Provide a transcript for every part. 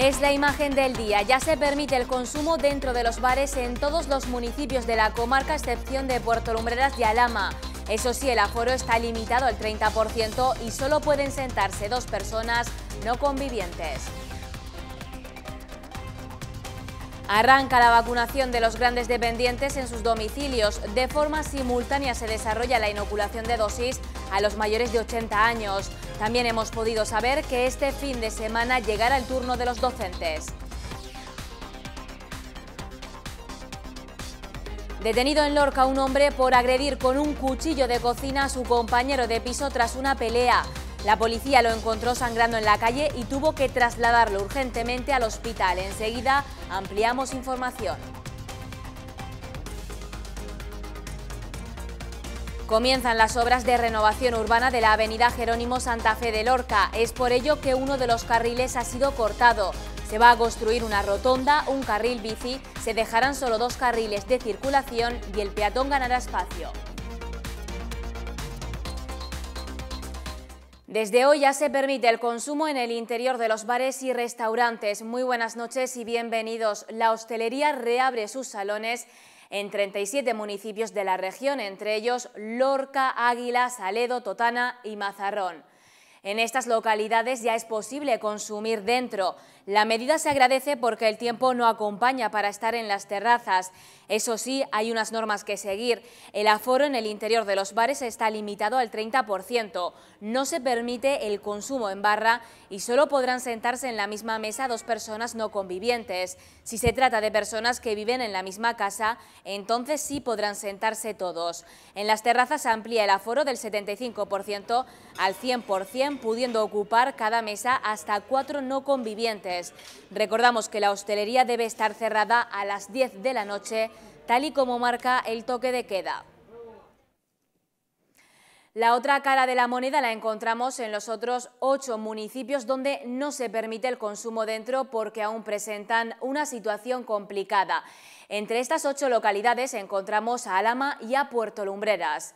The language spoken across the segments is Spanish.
Es la imagen del día. Ya se permite el consumo dentro de los bares en todos los municipios de la comarca, excepción de Puerto Lumbreras y Alama. Eso sí, el aforo está limitado al 30% y solo pueden sentarse dos personas no convivientes. Arranca la vacunación de los grandes dependientes en sus domicilios. De forma simultánea se desarrolla la inoculación de dosis a los mayores de 80 años. También hemos podido saber que este fin de semana llegará el turno de los docentes. Detenido en Lorca un hombre por agredir con un cuchillo de cocina a su compañero de piso tras una pelea. La policía lo encontró sangrando en la calle y tuvo que trasladarlo urgentemente al hospital. Enseguida ampliamos información. Comienzan las obras de renovación urbana de la avenida Jerónimo Santa Fe de Lorca. Es por ello que uno de los carriles ha sido cortado. Se va a construir una rotonda, un carril bici, se dejarán solo dos carriles de circulación y el peatón ganará espacio. Desde hoy ya se permite el consumo en el interior de los bares y restaurantes. Muy buenas noches y bienvenidos. La hostelería reabre sus salones en 37 municipios de la región, entre ellos Lorca, Águila, Saledo, Totana y Mazarrón. En estas localidades ya es posible consumir dentro. La medida se agradece porque el tiempo no acompaña para estar en las terrazas. Eso sí, hay unas normas que seguir. El aforo en el interior de los bares está limitado al 30%. No se permite el consumo en barra y solo podrán sentarse en la misma mesa dos personas no convivientes. Si se trata de personas que viven en la misma casa, entonces sí podrán sentarse todos. En las terrazas se amplía el aforo del 75% al 100%, pudiendo ocupar cada mesa hasta cuatro no convivientes. Recordamos que la hostelería debe estar cerrada a las 10 de la noche, tal y como marca el toque de queda. La otra cara de la moneda la encontramos en los otros ocho municipios donde no se permite el consumo dentro porque aún presentan una situación complicada. Entre estas ocho localidades encontramos a Alama y a Puerto Lumbreras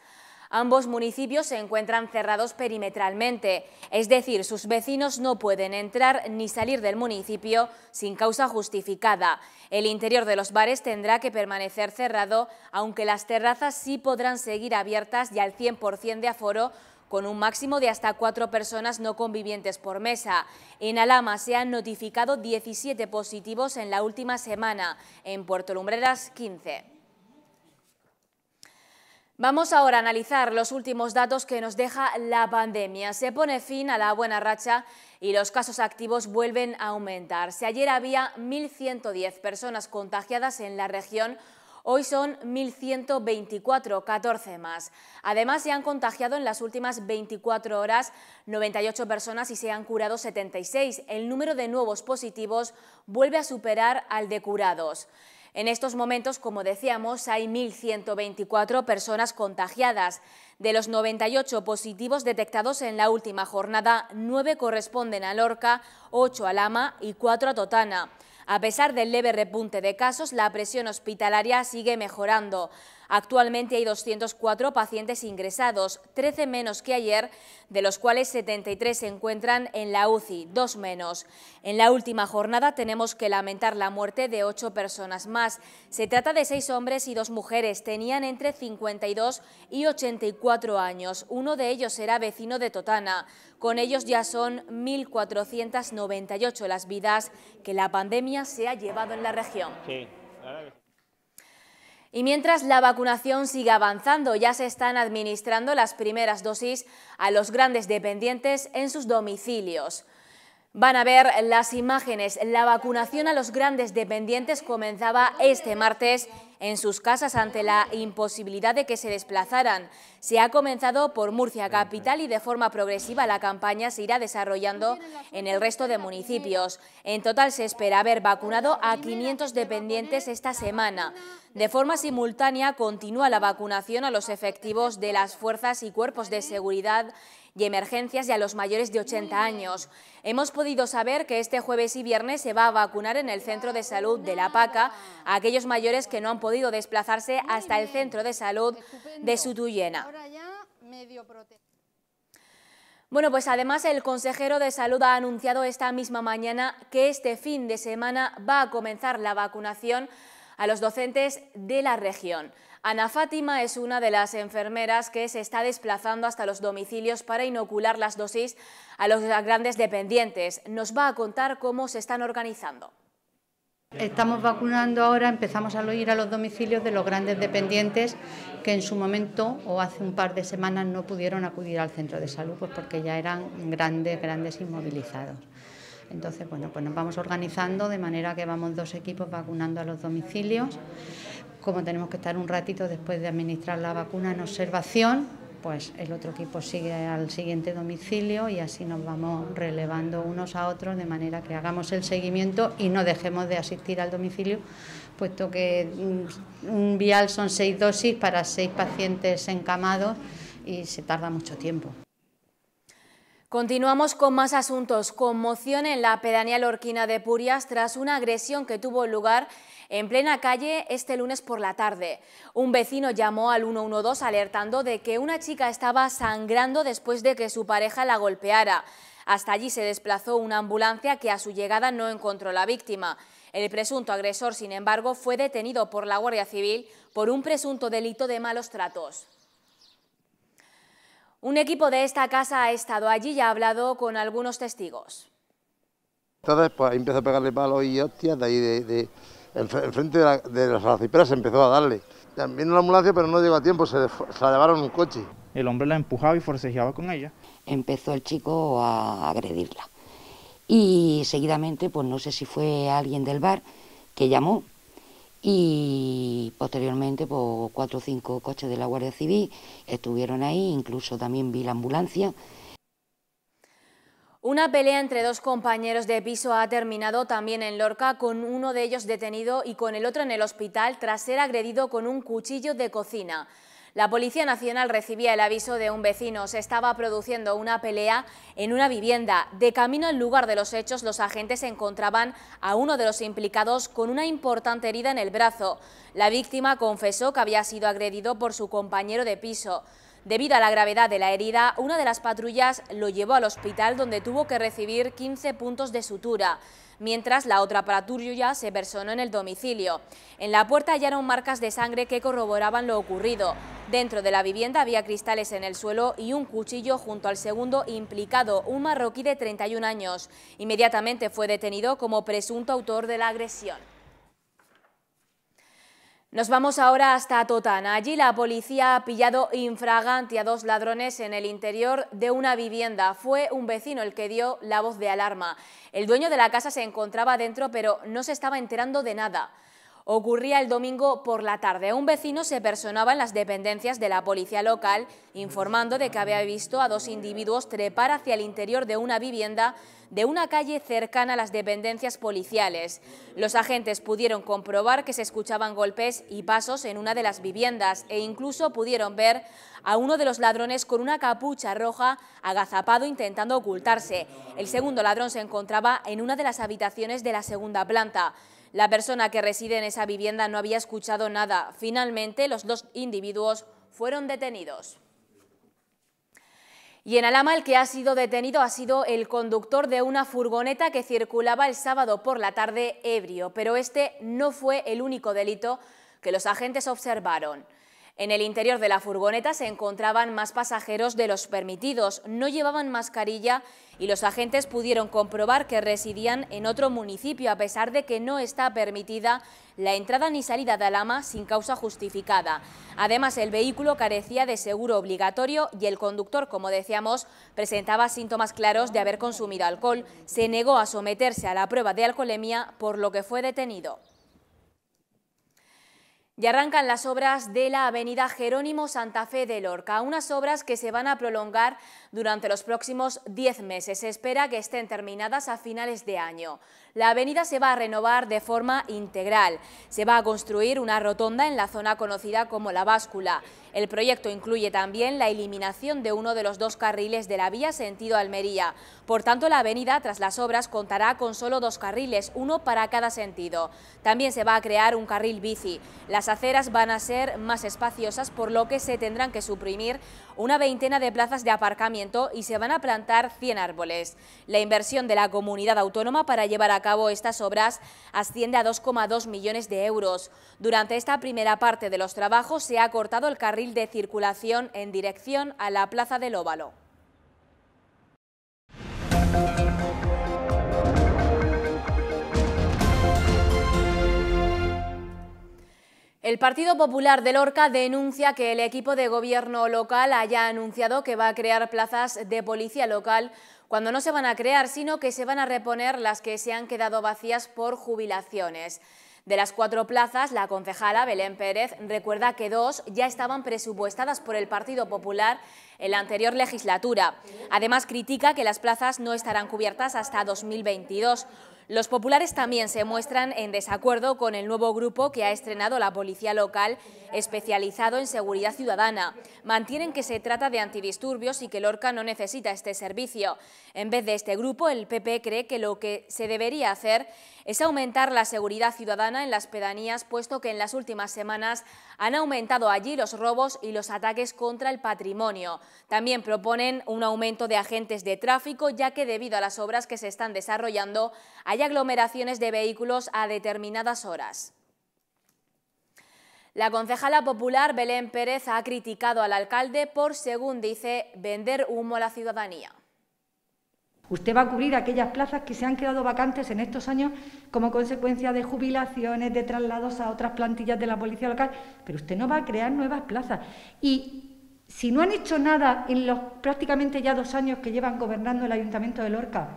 ambos municipios se encuentran cerrados perimetralmente, es decir, sus vecinos no pueden entrar ni salir del municipio sin causa justificada. El interior de los bares tendrá que permanecer cerrado, aunque las terrazas sí podrán seguir abiertas y al 100% de aforo con un máximo de hasta cuatro personas no convivientes por mesa. En Alama se han notificado 17 positivos en la última semana, en Puerto Lumbreras 15. Vamos ahora a analizar los últimos datos que nos deja la pandemia. Se pone fin a la buena racha y los casos activos vuelven a aumentar. Si ayer había 1.110 personas contagiadas en la región, hoy son 1.124, 14 más. Además, se han contagiado en las últimas 24 horas 98 personas y se han curado 76. El número de nuevos positivos vuelve a superar al de curados. En estos momentos, como decíamos, hay 1.124 personas contagiadas. De los 98 positivos detectados en la última jornada, 9 corresponden a Lorca, 8 a Lama y 4 a Totana. A pesar del leve repunte de casos, la presión hospitalaria sigue mejorando. Actualmente hay 204 pacientes ingresados, 13 menos que ayer, de los cuales 73 se encuentran en la UCI, dos menos. En la última jornada tenemos que lamentar la muerte de ocho personas más. Se trata de seis hombres y dos mujeres, tenían entre 52 y 84 años. Uno de ellos era vecino de Totana. Con ellos ya son 1.498 las vidas que la pandemia se ha llevado en la región. Sí. Y mientras la vacunación sigue avanzando, ya se están administrando las primeras dosis a los grandes dependientes en sus domicilios. Van a ver las imágenes. La vacunación a los grandes dependientes comenzaba este martes en sus casas ante la imposibilidad de que se desplazaran. Se ha comenzado por Murcia Capital y de forma progresiva la campaña se irá desarrollando en el resto de municipios. En total se espera haber vacunado a 500 dependientes esta semana. De forma simultánea continúa la vacunación a los efectivos de las fuerzas y cuerpos de seguridad y emergencias y a los mayores de 80 años. Hemos podido saber que este jueves y viernes se va a vacunar en el centro de salud de La Paca a aquellos mayores que no han podido desplazarse hasta el centro de salud de Sutuyena. Bueno, pues además el consejero de Salud ha anunciado esta misma mañana que este fin de semana va a comenzar la vacunación a los docentes de la región. Ana Fátima es una de las enfermeras que se está desplazando hasta los domicilios para inocular las dosis a los grandes dependientes. Nos va a contar cómo se están organizando. Estamos vacunando ahora, empezamos a ir a los domicilios de los grandes dependientes que en su momento o hace un par de semanas no pudieron acudir al centro de salud pues porque ya eran grandes, grandes inmovilizados. Entonces, bueno, pues nos vamos organizando de manera que vamos dos equipos vacunando a los domicilios como tenemos que estar un ratito después de administrar la vacuna en observación, pues el otro equipo sigue al siguiente domicilio y así nos vamos relevando unos a otros de manera que hagamos el seguimiento y no dejemos de asistir al domicilio, puesto que mm, un vial son seis dosis para seis pacientes encamados y se tarda mucho tiempo. Continuamos con más asuntos. Conmoción en la pedanía lorquina de Purias tras una agresión que tuvo lugar en plena calle este lunes por la tarde. Un vecino llamó al 112 alertando de que una chica estaba sangrando después de que su pareja la golpeara. Hasta allí se desplazó una ambulancia que a su llegada no encontró la víctima. El presunto agresor, sin embargo, fue detenido por la Guardia Civil por un presunto delito de malos tratos. Un equipo de esta casa ha estado allí y ha hablado con algunos testigos. Entonces pues, empezó a pegarle palos y hostias de ahí, de, de frente de, la, de las empezó a darle. También la ambulancia, pero no llegó a tiempo, se, se la llevaron un coche. El hombre la empujaba y forcejeaba con ella. Empezó el chico a agredirla. Y seguidamente, pues no sé si fue alguien del bar que llamó y posteriormente por pues, cuatro o cinco coches de la Guardia Civil estuvieron ahí, incluso también vi la ambulancia. Una pelea entre dos compañeros de piso ha terminado también en Lorca, con uno de ellos detenido y con el otro en el hospital tras ser agredido con un cuchillo de cocina. La Policía Nacional recibía el aviso de un vecino. Se estaba produciendo una pelea en una vivienda. De camino al lugar de los hechos, los agentes encontraban a uno de los implicados con una importante herida en el brazo. La víctima confesó que había sido agredido por su compañero de piso. Debido a la gravedad de la herida, una de las patrullas lo llevó al hospital donde tuvo que recibir 15 puntos de sutura mientras la otra para patrulla se personó en el domicilio. En la puerta hallaron marcas de sangre que corroboraban lo ocurrido. Dentro de la vivienda había cristales en el suelo y un cuchillo junto al segundo implicado, un marroquí de 31 años. Inmediatamente fue detenido como presunto autor de la agresión. Nos vamos ahora hasta Totana. Allí la policía ha pillado infragante a dos ladrones en el interior de una vivienda. Fue un vecino el que dio la voz de alarma. El dueño de la casa se encontraba dentro, pero no se estaba enterando de nada ocurría el domingo por la tarde. Un vecino se personaba en las dependencias de la policía local informando de que había visto a dos individuos trepar hacia el interior de una vivienda de una calle cercana a las dependencias policiales. Los agentes pudieron comprobar que se escuchaban golpes y pasos en una de las viviendas e incluso pudieron ver a uno de los ladrones con una capucha roja agazapado intentando ocultarse. El segundo ladrón se encontraba en una de las habitaciones de la segunda planta. La persona que reside en esa vivienda no había escuchado nada. Finalmente, los dos individuos fueron detenidos. Y en Alama el que ha sido detenido ha sido el conductor de una furgoneta que circulaba el sábado por la tarde ebrio, pero este no fue el único delito que los agentes observaron. En el interior de la furgoneta se encontraban más pasajeros de los permitidos, no llevaban mascarilla y los agentes pudieron comprobar que residían en otro municipio a pesar de que no está permitida la entrada ni salida de Alama sin causa justificada. Además, el vehículo carecía de seguro obligatorio y el conductor, como decíamos, presentaba síntomas claros de haber consumido alcohol. Se negó a someterse a la prueba de alcoholemia, por lo que fue detenido. Y arrancan las obras de la avenida Jerónimo Santa Fe de Lorca, unas obras que se van a prolongar durante los próximos 10 meses. Se espera que estén terminadas a finales de año. La avenida se va a renovar de forma integral. Se va a construir una rotonda en la zona conocida como La Báscula. El proyecto incluye también la eliminación de uno de los dos carriles de la vía sentido Almería. Por tanto, la avenida, tras las obras, contará con solo dos carriles, uno para cada sentido. También se va a crear un carril bici. Las aceras van a ser más espaciosas, por lo que se tendrán que suprimir una veintena de plazas de aparcamiento y se van a plantar 100 árboles. La inversión de la comunidad autónoma para llevar a cabo estas obras asciende a 2,2 millones de euros. Durante esta primera parte de los trabajos se ha cortado el carril de circulación en dirección a la Plaza del Óvalo. El Partido Popular de Lorca denuncia que el equipo de gobierno local haya anunciado que va a crear plazas de policía local cuando no se van a crear, sino que se van a reponer las que se han quedado vacías por jubilaciones. De las cuatro plazas, la concejala Belén Pérez recuerda que dos ya estaban presupuestadas por el Partido Popular en la anterior legislatura. Además, critica que las plazas no estarán cubiertas hasta 2022. Los populares también se muestran en desacuerdo con el nuevo grupo que ha estrenado la policía local especializado en seguridad ciudadana. Mantienen que se trata de antidisturbios y que Lorca no necesita este servicio. En vez de este grupo, el PP cree que lo que se debería hacer es aumentar la seguridad ciudadana en las pedanías, puesto que en las últimas semanas han aumentado allí los robos y los ataques contra el patrimonio. También proponen un aumento de agentes de tráfico, ya que debido a las obras que se están desarrollando hay aglomeraciones de vehículos a determinadas horas. La concejala popular Belén Pérez ha criticado al alcalde por, según dice, vender humo a la ciudadanía. Usted va a cubrir aquellas plazas que se han quedado vacantes en estos años como consecuencia de jubilaciones, de traslados a otras plantillas de la policía local, pero usted no va a crear nuevas plazas. Y si no han hecho nada en los prácticamente ya dos años que llevan gobernando el Ayuntamiento de Lorca,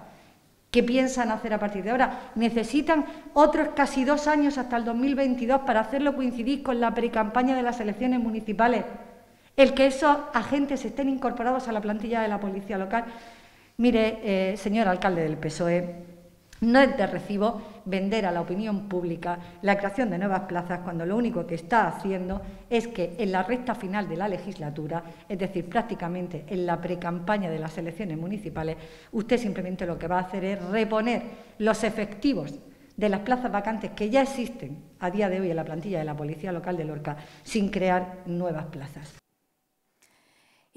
¿qué piensan hacer a partir de ahora? Necesitan otros casi dos años hasta el 2022 para hacerlo coincidir con la precampaña de las elecciones municipales, el que esos agentes estén incorporados a la plantilla de la policía local. Mire, eh, señor alcalde del PSOE, no es de recibo vender a la opinión pública la creación de nuevas plazas cuando lo único que está haciendo es que en la recta final de la legislatura, es decir, prácticamente en la precampaña de las elecciones municipales, usted simplemente lo que va a hacer es reponer los efectivos de las plazas vacantes que ya existen a día de hoy en la plantilla de la Policía Local de Lorca sin crear nuevas plazas.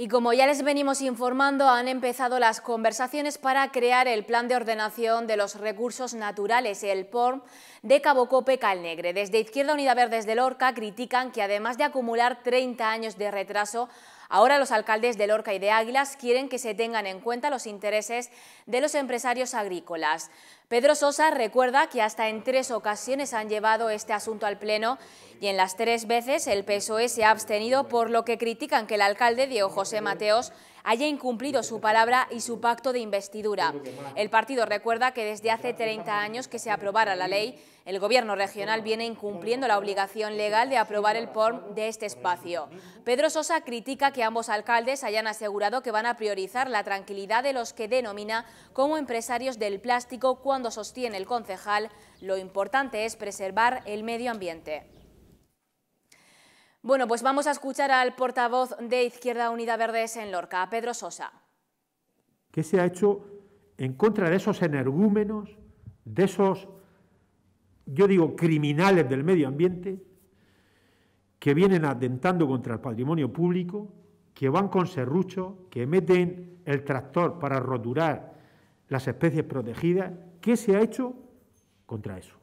Y como ya les venimos informando, han empezado las conversaciones para crear el Plan de Ordenación de los Recursos Naturales, el PORM, de Cope, Calnegre. Desde Izquierda Unida Verdes de Lorca critican que además de acumular 30 años de retraso, Ahora los alcaldes de Lorca y de Águilas quieren que se tengan en cuenta los intereses de los empresarios agrícolas. Pedro Sosa recuerda que hasta en tres ocasiones han llevado este asunto al Pleno y en las tres veces el PSOE se ha abstenido por lo que critican que el alcalde Diego José Mateos haya incumplido su palabra y su pacto de investidura. El partido recuerda que desde hace 30 años que se aprobara la ley, el Gobierno regional viene incumpliendo la obligación legal de aprobar el PORM de este espacio. Pedro Sosa critica que ambos alcaldes hayan asegurado que van a priorizar la tranquilidad de los que denomina como empresarios del plástico cuando sostiene el concejal lo importante es preservar el medio ambiente. Bueno, pues vamos a escuchar al portavoz de Izquierda Unida Verdes en Lorca, Pedro Sosa. ¿Qué se ha hecho en contra de esos energúmenos, de esos, yo digo, criminales del medio ambiente, que vienen atentando contra el patrimonio público, que van con serruchos, que meten el tractor para roturar las especies protegidas? ¿Qué se ha hecho contra eso?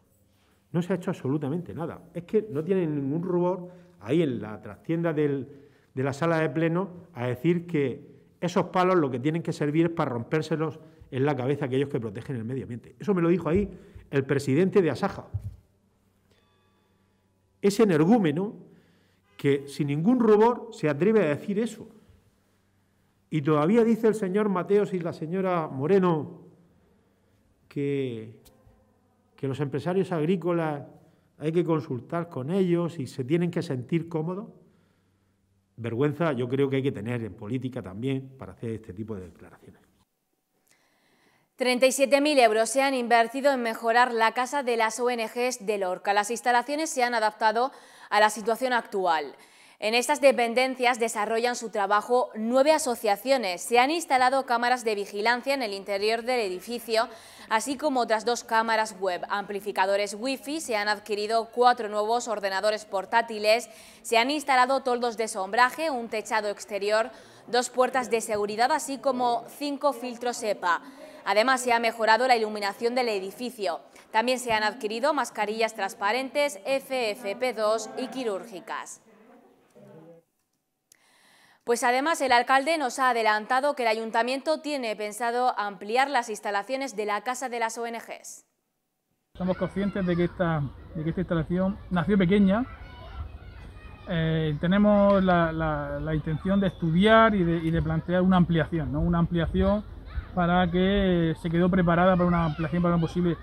No se ha hecho absolutamente nada. Es que no tienen ningún rubor ahí en la trastienda de la sala de pleno, a decir que esos palos lo que tienen que servir es para rompérselos en la cabeza aquellos que protegen el medio ambiente. Eso me lo dijo ahí el presidente de Asaja. Ese energúmeno que sin ningún rubor se atreve a decir eso. Y todavía dice el señor Mateos y la señora Moreno que los empresarios agrícolas hay que consultar con ellos y se tienen que sentir cómodos. Vergüenza yo creo que hay que tener en política también para hacer este tipo de declaraciones. 37.000 euros se han invertido en mejorar la casa de las ONGs de Lorca. Las instalaciones se han adaptado a la situación actual. En estas dependencias desarrollan su trabajo nueve asociaciones. Se han instalado cámaras de vigilancia en el interior del edificio, así como otras dos cámaras web, amplificadores wifi, se han adquirido cuatro nuevos ordenadores portátiles, se han instalado toldos de sombraje, un techado exterior, dos puertas de seguridad, así como cinco filtros EPA. Además, se ha mejorado la iluminación del edificio. También se han adquirido mascarillas transparentes FFP2 y quirúrgicas. Pues además el alcalde nos ha adelantado que el ayuntamiento tiene pensado ampliar las instalaciones de la Casa de las ONGs. Somos conscientes de que esta, instalación nació pequeña. Eh, tenemos la, intención de estudiar y de, plantear una ampliación, ¿no? una ampliación para que se quedó preparada para una ampliación, para lo posible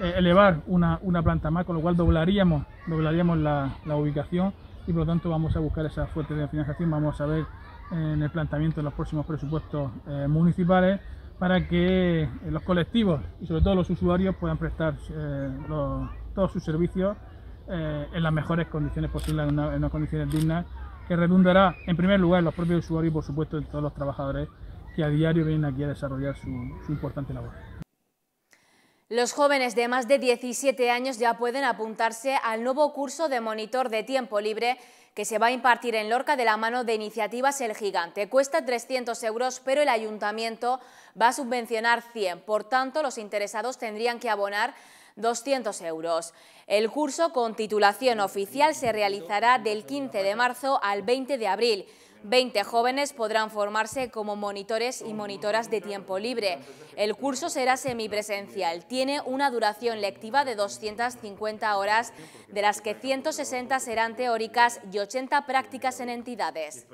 eh, elevar una, planta más, con lo cual doblaríamos, doblaríamos la, ubicación y por lo tanto vamos a buscar esa fuente de financiación, vamos a ver en el planteamiento de los próximos presupuestos eh, municipales para que eh, los colectivos y sobre todo los usuarios puedan prestar eh, todos sus servicios en las mejores condiciones posibles, en, una, unas condiciones dignas, que redundará en primer lugar en los propios usuarios y por supuesto en todos los trabajadores que a diario vienen aquí a desarrollar su, su importante labor. Los jóvenes de más de 17 años ya pueden apuntarse al nuevo curso de monitor de tiempo libre que se va a impartir en Lorca de la mano de iniciativas El Gigante. Cuesta 300 euros, pero el ayuntamiento va a subvencionar 100. Por tanto, los interesados tendrían que abonar 200 euros. El curso con titulación oficial se realizará del 15 de marzo al 20 de abril. 20 jóvenes podrán formarse como monitores y monitoras de tiempo libre. El curso será semipresencial. Tiene una duración lectiva de 250 horas, de las que 160 serán teóricas y 80 prácticas en entidades.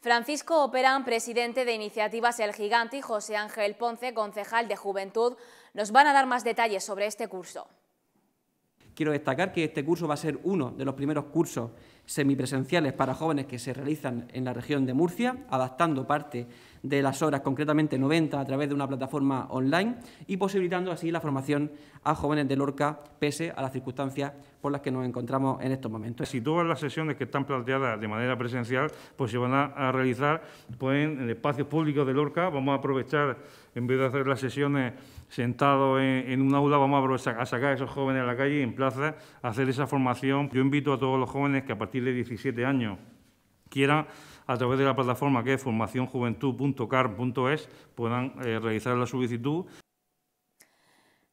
Francisco Operan, presidente de Iniciativas El Gigante, y José Ángel Ponce, concejal de Juventud, nos van a dar más detalles sobre este curso. Quiero destacar que este curso va a ser uno de los primeros cursos semipresenciales para jóvenes que se realizan en la región de Murcia, adaptando parte de las horas, concretamente 90, a través de una plataforma online y posibilitando así la formación a jóvenes de Lorca, pese a las circunstancias por las que nos encontramos en estos momentos. Si todas las sesiones que están planteadas de manera presencial pues se van a, realizar pues, en espacios públicos de Lorca, vamos a aprovechar, en vez de hacer las sesiones sentados en, una un aula, vamos a, a, sacar a esos jóvenes a la calle, en plaza, a hacer esa formación. Yo invito a todos los jóvenes que a partir de 17 años quieran a través de la plataforma que es formacionjuventud.car.es, puedan eh, realizar la solicitud.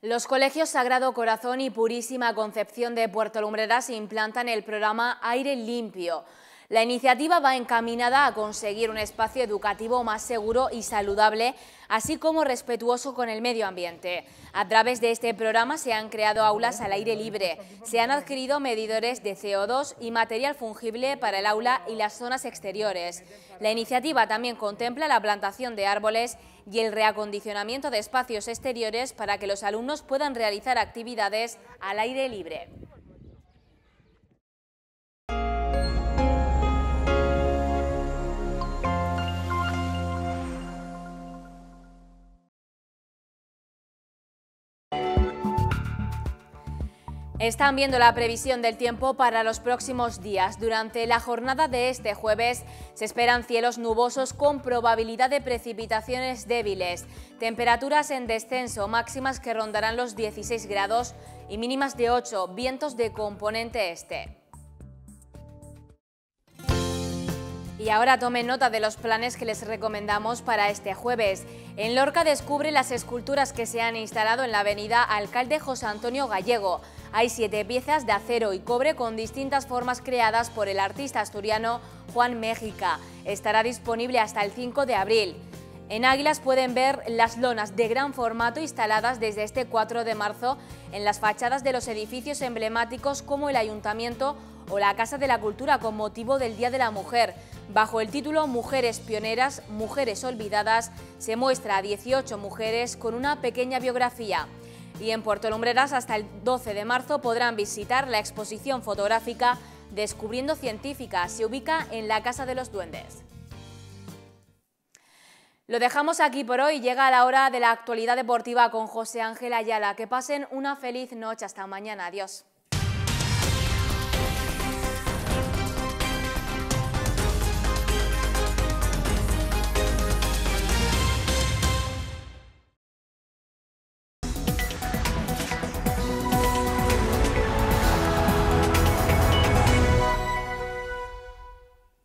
Los colegios Sagrado Corazón y Purísima Concepción de Puerto Lumbreras implantan el programa Aire Limpio. La iniciativa va encaminada a conseguir un espacio educativo más seguro y saludable, así como respetuoso con el medio ambiente. A través de este programa se han creado aulas al aire libre, se han adquirido medidores de CO2 y material fungible para el aula y las zonas exteriores. La iniciativa también contempla la plantación de árboles y el reacondicionamiento de espacios exteriores para que los alumnos puedan realizar actividades al aire libre. Están viendo la previsión del tiempo para los próximos días. Durante la jornada de este jueves se esperan cielos nubosos con probabilidad de precipitaciones débiles, temperaturas en descenso, máximas que rondarán los 16 grados y mínimas de 8, vientos de componente este. Y ahora tomen nota de los planes que les recomendamos para este jueves. En Lorca descubre las esculturas que se han instalado en la avenida Alcalde José Antonio Gallego. Hay siete piezas de acero y cobre con distintas formas creadas por el artista asturiano Juan México. Estará disponible hasta el 5 de abril. En Águilas pueden ver las lonas de gran formato instaladas desde este 4 de marzo en las fachadas de los edificios emblemáticos como el Ayuntamiento o la Casa de la Cultura con motivo del Día de la Mujer. Bajo el título Mujeres Pioneras, Mujeres Olvidadas, se muestra a 18 mujeres con una pequeña biografía. Y en Puerto Lombreras hasta el 12 de marzo podrán visitar la exposición fotográfica Descubriendo Científica. Se ubica en la Casa de los Duendes. Lo dejamos aquí por hoy. Llega la hora de la actualidad deportiva con José Ángel Ayala. Que pasen una feliz noche. Hasta mañana. Adiós.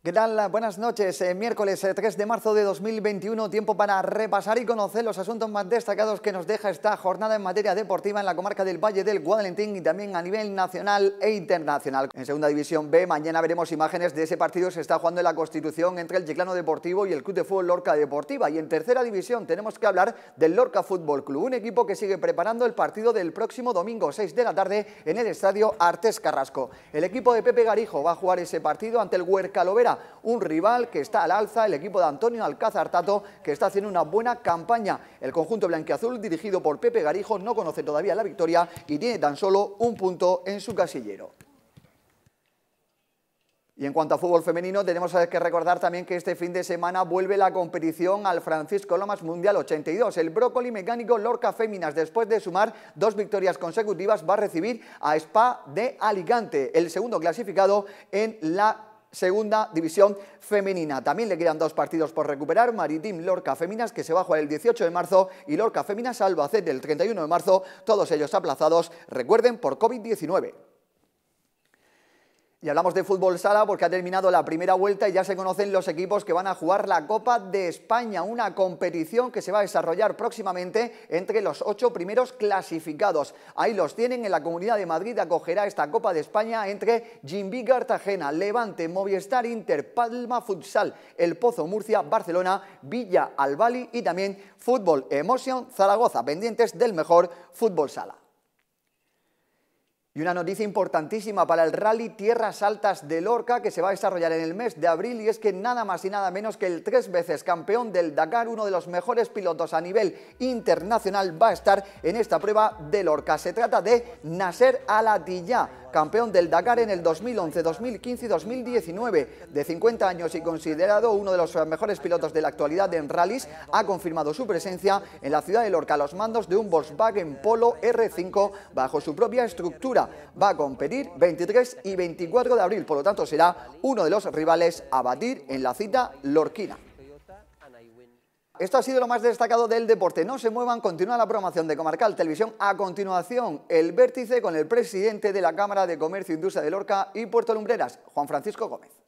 ¿Qué tal? Buenas noches. Eh, miércoles 3 eh, de marzo de 2021, tiempo para repasar y conocer los asuntos más destacados que nos deja esta jornada en materia deportiva en la comarca del Valle del Guadalentín y también a nivel nacional e internacional. En Segunda División B, mañana veremos imágenes de ese partido que se está jugando en la Constitución entre el Chiclano Deportivo y el Club de Fútbol Lorca Deportiva. Y en Tercera División tenemos que hablar del Lorca Fútbol Club, un equipo que sigue preparando el partido del próximo domingo 6 de la tarde en el Estadio Artes Carrasco. El equipo de Pepe Garijo va a jugar ese partido ante el Huerca Lovera un rival que está al alza, el equipo de Antonio Alcázar Tato, que está haciendo una buena campaña. El conjunto blanquiazul, dirigido por Pepe Garijo, no conoce todavía la victoria y tiene tan solo un punto en su casillero. Y en cuanto a fútbol femenino, tenemos que recordar también que este fin de semana vuelve la competición al Francisco Lomas Mundial 82. El brócoli mecánico Lorca Féminas, después de sumar dos victorias consecutivas, va a recibir a Spa de Alicante, el segundo clasificado en la segunda división femenina. También le quedan dos partidos por recuperar, Maritim Lorca Feminas que se bajó el 18 de marzo y Lorca Feminas Albacete el 31 de marzo, todos ellos aplazados, recuerden, por COVID-19. Y hablamos de fútbol sala porque ha terminado la primera vuelta y ya se conocen los equipos que van a jugar la Copa de España, una competición que se va a desarrollar próximamente entre los ocho primeros clasificados. Ahí los tienen, en la Comunidad de Madrid acogerá esta Copa de España entre Jimbi Cartagena, Levante, Movistar Inter, Palma Futsal, El Pozo Murcia, Barcelona, Villa Albali y también Fútbol Emotion Zaragoza, pendientes del mejor fútbol sala. Y una noticia importantísima para el rally Tierras Altas de Lorca que se va a desarrollar en el mes de abril y es que nada más y nada menos que el tres veces campeón del Dakar, uno de los mejores pilotos a nivel internacional, va a estar en esta prueba de Lorca. Se trata de Nasser Alatilla campeón del Dakar en el 2011, 2015 y 2019. De 50 años y considerado uno de los mejores pilotos de la actualidad en rallies, ha confirmado su presencia en la ciudad de Lorca a los mandos de un Volkswagen Polo R5 bajo su propia estructura. Va a competir 23 y 24 de abril, por lo tanto será uno de los rivales a batir en la cita lorquina. Esto ha sido lo más destacado del deporte. No se muevan, continúa la programación de Comarcal Televisión. A continuación, el vértice con el presidente de la Cámara de Comercio e Industria de Lorca y Puerto Lumbreras, Juan Francisco Gómez.